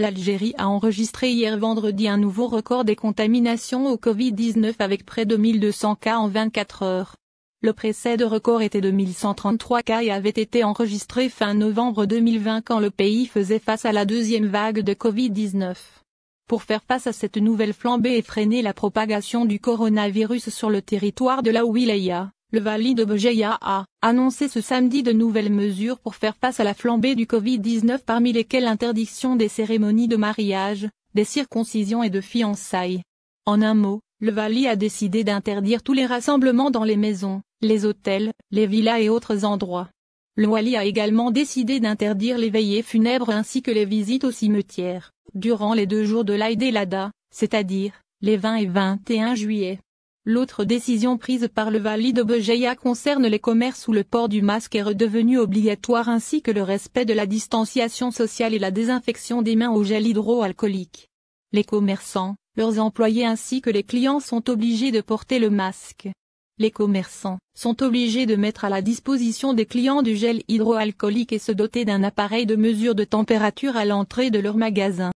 L'Algérie a enregistré hier vendredi un nouveau record des contaminations au Covid-19 avec près de 1200 cas en 24 heures. Le précédent record était de 1133 cas et avait été enregistré fin novembre 2020 quand le pays faisait face à la deuxième vague de Covid-19. Pour faire face à cette nouvelle flambée et freiner la propagation du coronavirus sur le territoire de la Wilaya, le wali de Bejaïa a annoncé ce samedi de nouvelles mesures pour faire face à la flambée du Covid-19 parmi lesquelles l'interdiction des cérémonies de mariage, des circoncisions et de fiançailles. En un mot, le wali a décidé d'interdire tous les rassemblements dans les maisons, les hôtels, les villas et autres endroits. Le Wali a également décidé d'interdire les veillées funèbres ainsi que les visites au cimetière, durant les deux jours de l'Aïd el cest c'est-à-dire, les 20 et 21 juillet. L'autre décision prise par le valide Bejeya concerne les commerces où le port du masque est redevenu obligatoire ainsi que le respect de la distanciation sociale et la désinfection des mains au gel hydroalcoolique. Les commerçants, leurs employés ainsi que les clients sont obligés de porter le masque. Les commerçants sont obligés de mettre à la disposition des clients du gel hydroalcoolique et se doter d'un appareil de mesure de température à l'entrée de leur magasin.